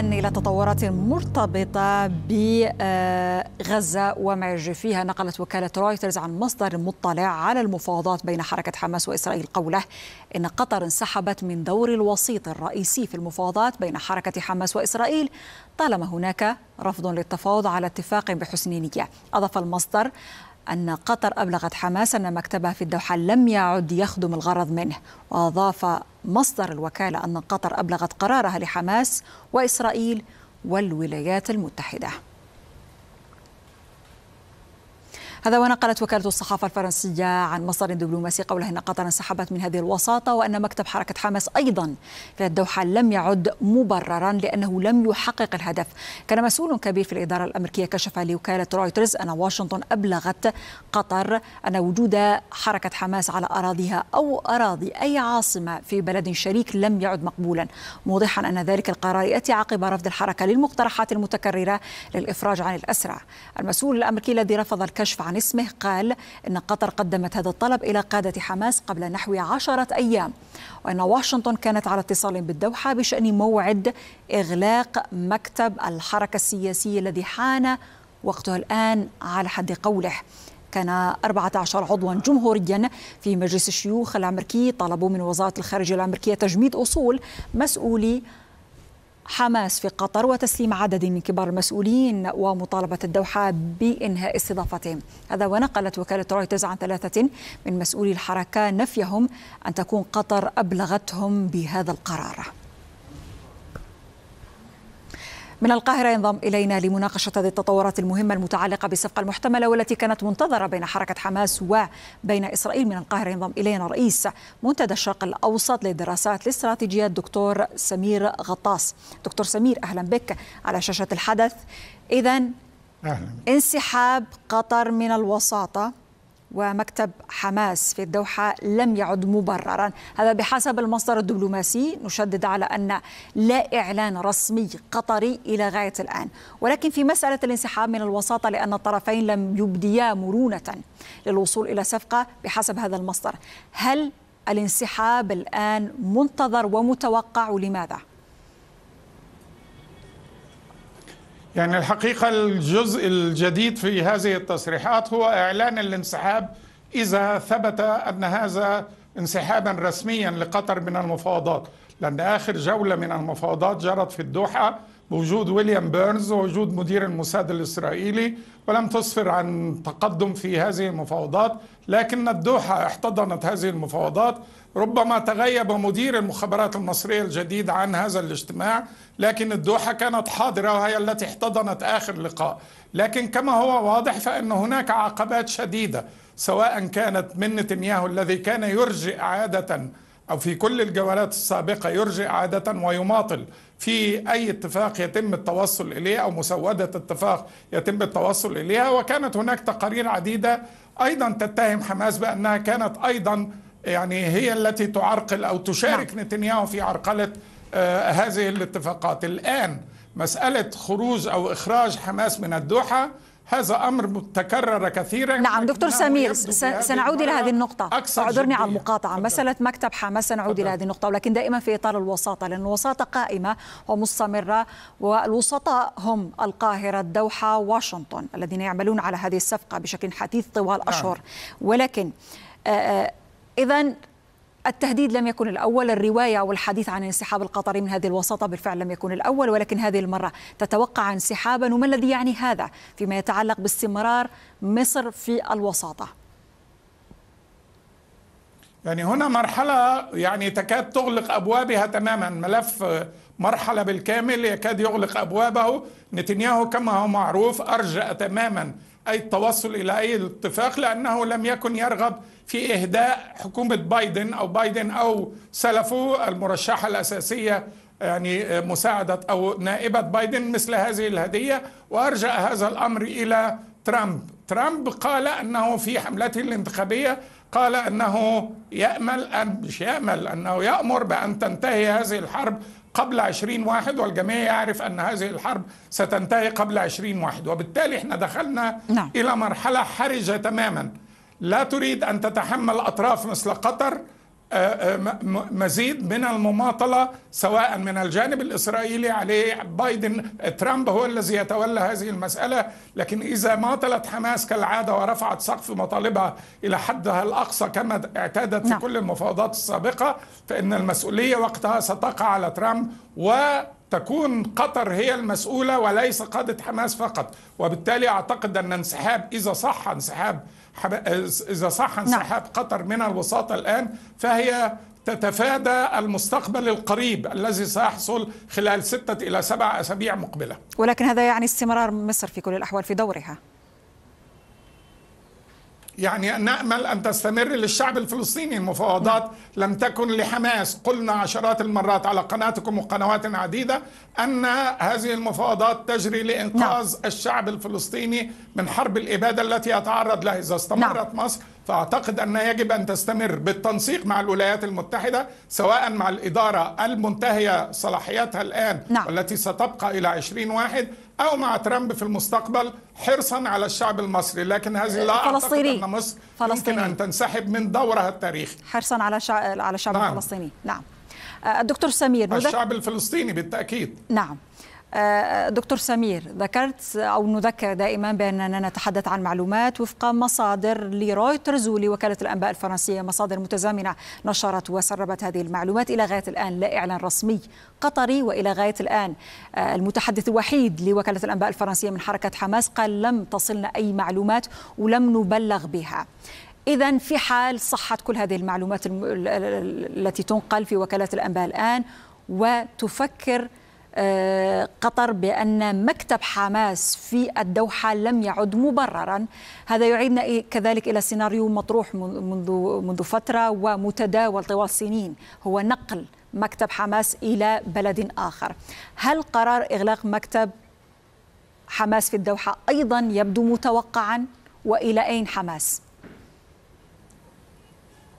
الآن إلى تطورات مرتبطة بغزة وما يجري فيها نقلت وكالة رويترز عن مصدر مطلع على المفاوضات بين حركة حماس وإسرائيل قوله إن قطر انسحبت من دور الوسيط الرئيسي في المفاوضات بين حركة حماس وإسرائيل طالما هناك رفض للتفاوض على اتفاق بحسن نية أضاف المصدر أن قطر أبلغت حماس أن مكتبها في الدوحة لم يعد يخدم الغرض منه وأضاف مصدر الوكالة أن قطر أبلغت قرارها لحماس وإسرائيل والولايات المتحدة هذا ونقلت وكالة الصحافة الفرنسية عن مصدر دبلوماسي قولها أن قطر انسحبت من هذه الوساطة وأن مكتب حركة حماس أيضا في الدوحة لم يعد مبررا لأنه لم يحقق الهدف كان مسؤول كبير في الإدارة الأمريكية كشف لوكالة رويترز أن واشنطن أبلغت قطر أن وجود حركة حماس على أراضيها أو أراضي أي عاصمة في بلد شريك لم يعد مقبولا موضحا أن ذلك القرار يأتي عقب رفض الحركة للمقترحات المتكررة للإفراج عن الأسرى المسؤول الأمريكي الذي رفض الكشف عن اسمه قال إن قطر قدمت هذا الطلب إلى قادة حماس قبل نحو عشرة أيام وأن واشنطن كانت على اتصال بالدوحة بشأن موعد إغلاق مكتب الحركة السياسية الذي حان وقته الآن على حد قوله كان 14 عضوا جمهوريا في مجلس الشيوخ الامريكي طلبوا من وزاره الخارجيه الامريكيه تجميد اصول مسؤولي حماس في قطر وتسليم عدد من كبار المسؤولين ومطالبة الدوحة بإنهاء استضافتهم هذا ونقلت وكالة رويترز عن ثلاثة من مسؤولي الحركة نفيهم أن تكون قطر أبلغتهم بهذا القرار من القاهرة ينضم إلينا لمناقشة هذه التطورات المهمة المتعلقة بالصفقة المحتملة والتي كانت منتظرة بين حركة حماس وبين إسرائيل من القاهرة ينضم إلينا رئيس منتدى الشرق الأوسط للدراسات الاستراتيجية الدكتور سمير غطاس دكتور سمير أهلا بك على شاشة الحدث إذا انسحاب قطر من الوساطة ومكتب حماس في الدوحة لم يعد مبررا هذا بحسب المصدر الدبلوماسي نشدد على أن لا إعلان رسمي قطري إلى غاية الآن ولكن في مسألة الانسحاب من الوساطة لأن الطرفين لم يبديا مرونة للوصول إلى صفقة بحسب هذا المصدر هل الانسحاب الآن منتظر ومتوقع لماذا؟ يعني الحقيقة الجزء الجديد في هذه التصريحات هو إعلان الانسحاب إذا ثبت أن هذا انسحابا رسميا لقطر من المفاوضات لأن آخر جولة من المفاوضات جرت في الدوحة بوجود ويليام بيرنز ووجود مدير الموساد الإسرائيلي ولم تسفر عن تقدم في هذه المفاوضات لكن الدوحة احتضنت هذه المفاوضات ربما تغيب مدير المخابرات المصرية الجديد عن هذا الاجتماع لكن الدوحة كانت حاضرة وهي التي احتضنت آخر لقاء لكن كما هو واضح فإن هناك عقبات شديدة سواء كانت من نتنياهو الذي كان يرجئ عادة أو في كل الجولات السابقة يرجئ عادة ويماطل في أي اتفاق يتم التوصل إليه أو مسودة اتفاق يتم التوصل إليها وكانت هناك تقارير عديدة أيضا تتهم حماس بأنها كانت أيضا يعني هي التي تعرقل أو تشارك نعم. نتنياهو في عرقلة آه، هذه الاتفاقات الآن مسألة خروج أو إخراج حماس من الدوحة هذا امر متكرر كثيرا نعم دكتور سمير سنعود الى هذه النقطه اعذرني على المقاطعه مساله مكتب حماس سنعود الى هذه النقطه ولكن دائما في اطار الوساطه لان الوساطه قائمه ومستمره والوسطاء هم القاهره الدوحه واشنطن الذين يعملون على هذه الصفقه بشكل حثيث طوال نعم. اشهر نعم. ولكن آه، آه، اذا التهديد لم يكن الأول الرواية أو الحديث عن انسحاب القطري من هذه الوساطة بالفعل لم يكن الأول ولكن هذه المرة تتوقع انسحابا وما الذي يعني هذا فيما يتعلق باستمرار مصر في الوساطة يعني هنا مرحلة يعني تكاد تغلق أبوابها تماما ملف مرحلة بالكامل يكاد يغلق أبوابه نتنياهو كما هو معروف أرجأ تماما أي التوصل إلى أي اتفاق لأنه لم يكن يرغب في إهداء حكومة بايدن أو بايدن أو سلفه المرشحة الأساسية يعني مساعدة أو نائبة بايدن مثل هذه الهدية وأرجع هذا الأمر إلى ترامب ترامب قال أنه في حملته الانتخابية قال أنه يأمل أن مش يأمل أنه يأمر بأن تنتهي هذه الحرب قبل عشرين واحد والجميع يعرف أن هذه الحرب ستنتهي قبل عشرين واحد وبالتالي احنا دخلنا نعم. إلى مرحلة حرجة تماما لا تريد أن تتحمل أطراف مثل قطر آه، آه، مزيد من المماطلة سواء من الجانب الإسرائيلي عليه بايدن ترامب هو الذي يتولى هذه المسألة لكن إذا ماطلت حماس كالعادة ورفعت سقف مطالبها إلى حدها الأقصى كما اعتادت في نعم. كل المفاوضات السابقة فإن المسؤولية وقتها ستقع على ترامب و تكون قطر هي المسؤولة وليس قادة حماس فقط وبالتالي أعتقد أن انسحاب إذا صح انسحاب إذا صح انسحاب نعم. قطر من الوساطة الآن فهي تتفادى المستقبل القريب الذي سيحصل خلال ستة إلى سبع أسابيع مقبلة ولكن هذا يعني استمرار مصر في كل الأحوال في دورها يعني نأمل أن تستمر للشعب الفلسطيني المفاوضات لم تكن لحماس قلنا عشرات المرات على قناتكم وقنوات عديدة أن هذه المفاوضات تجري لإنقاذ نعم. الشعب الفلسطيني من حرب الإبادة التي يتعرض لها إذا استمرت نعم. مصر فأعتقد أن يجب أن تستمر بالتنسيق مع الولايات المتحدة سواء مع الإدارة المنتهية صلاحياتها الآن نعم. والتي ستبقى إلى 20 واحد أو مع ترامب في المستقبل حرصا على الشعب المصري لكن هذه لا أعتقد أن مصر فلسطيني. يمكن أن تنسحب من دورها التاريخي حرصا على, شع... على الشعب نعم. الفلسطيني نعم أه، الدكتور سمير الشعب الفلسطيني بالتأكيد نعم دكتور سمير ذكرت او نذكر دائما باننا نتحدث عن معلومات وفق مصادر لرويترز ولوكاله الانباء الفرنسيه مصادر متزامنه نشرت وسربت هذه المعلومات الى غايه الان لا اعلان رسمي قطري والى غايه الان آه، المتحدث الوحيد لوكاله الانباء الفرنسيه من حركه حماس قال لم تصلنا اي معلومات ولم نبلغ بها إذا في حال صحة كل هذه المعلومات التي تنقل في وكالة الأنباء الآن وتفكر قطر بأن مكتب حماس في الدوحة لم يعد مبررا هذا يعيدنا كذلك إلى سيناريو مطروح منذ, منذ فترة ومتداول طوال سنين هو نقل مكتب حماس إلى بلد آخر هل قرار إغلاق مكتب حماس في الدوحة أيضا يبدو متوقعا وإلى أين حماس؟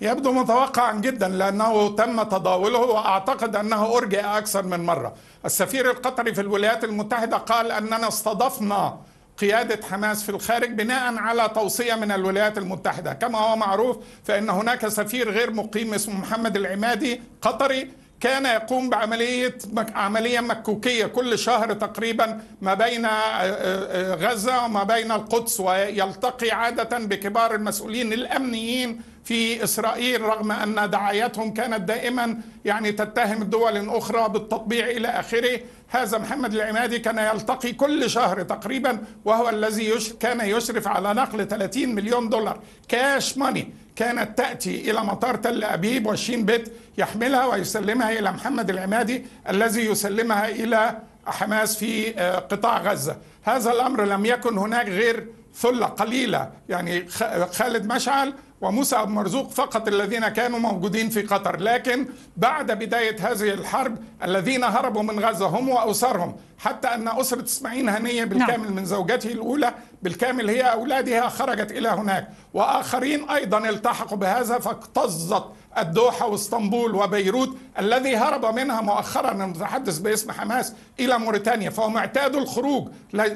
يبدو متوقعا جدا لانه تم تداوله واعتقد انه ارجئ اكثر من مره. السفير القطري في الولايات المتحده قال اننا استضفنا قيادة حماس في الخارج بناء على توصية من الولايات المتحدة كما هو معروف فإن هناك سفير غير مقيم اسمه محمد العمادي قطري كان يقوم بعملية عملية مكوكية كل شهر تقريبا ما بين آه، آه، آه، غزة وما بين القدس ويلتقي عادة بكبار المسؤولين الأمنيين في إسرائيل رغم أن دعاياتهم كانت دائما يعني تتهم الدول الأخرى بالتطبيع إلى آخره هذا محمد العمادي كان يلتقي كل شهر تقريبا وهو الذي كان يشرف على نقل 30 مليون دولار كاش ماني كانت تأتي إلى مطار تل أبيب وشين بيت يحملها ويسلمها إلى محمد العمادي الذي يسلمها إلى حماس في آه، قطاع غزة هذا الأمر لم يكن هناك غير ثلة قليلة يعني خالد مشعل وموسى أبو مرزوق فقط الذين كانوا موجودين في قطر لكن بعد بداية هذه الحرب الذين هربوا من غزة هم وأسرهم حتى أن أسرة إسماعيل هنية بالكامل نعم. من زوجته الأولى بالكامل هي أولادها خرجت إلى هناك وآخرين أيضا التحقوا بهذا فاكتظت الدوحة واسطنبول وبيروت الذي هرب منها مؤخرا المتحدث باسم حماس إلى موريتانيا فهم اعتادوا الخروج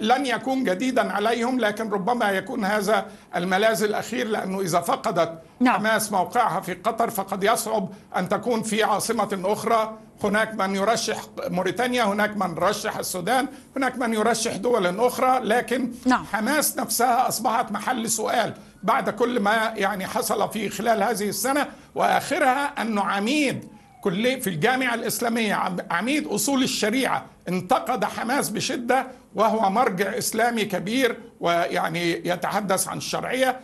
لن يكون جديدا عليهم لكن ربما يكون هذا الملاذ الأخير لأنه إذا فقدت نعم. حماس موقعها في قطر فقد يصعب أن تكون في عاصمة أخرى هناك من يرشح موريتانيا هناك من رشح السودان هناك من يرشح دولا أخرى لكن نعم. حماس نفسها أصبحت محل سؤال بعد كل ما يعني حصل في خلال هذه السنة وآخرها أن عميد كلية في الجامعة الإسلامية عميد أصول الشريعة انتقد حماس بشدة وهو مرجع إسلامي كبير ويعني يتحدث عن الشرعية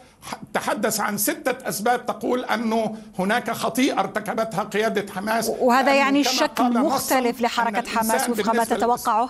تحدث عن ستة أسباب تقول أنه هناك خطيئة ارتكبتها قيادة حماس وهذا يعني شكل مختلف لحركة حماس وفق ما تتوقعه؟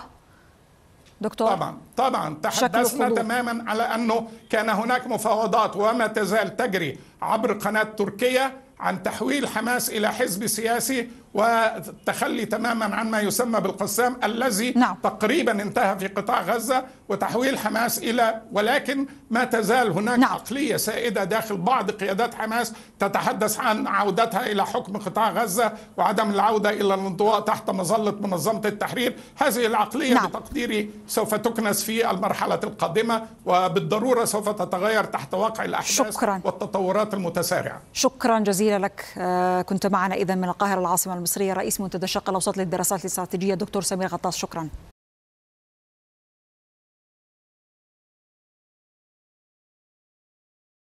دكتور طبعا طبعا تحدثنا تماما على انه كان هناك مفاوضات وما تزال تجري عبر قناه تركيا عن تحويل حماس الى حزب سياسي والتخلي تماما عن ما يسمى بالقسام الذي نعم. تقريبا انتهى في قطاع غزة وتحويل حماس إلى ولكن ما تزال هناك نعم. عقلية سائدة داخل بعض قيادات حماس تتحدث عن عودتها إلى حكم قطاع غزة وعدم العودة إلى الانضواء تحت مظلة منظمة التحرير هذه العقلية نعم. بتقديري سوف تكنس في المرحلة القادمة وبالضرورة سوف تتغير تحت واقع الأحداث شكرا. والتطورات المتسارعة شكرا جزيلا لك آه، كنت معنا إذا من القاهرة العاصمة المصرية رئيس منتدى الشرق الأوسط للدراسات الاستراتيجية دكتور سمير غطاس شكرا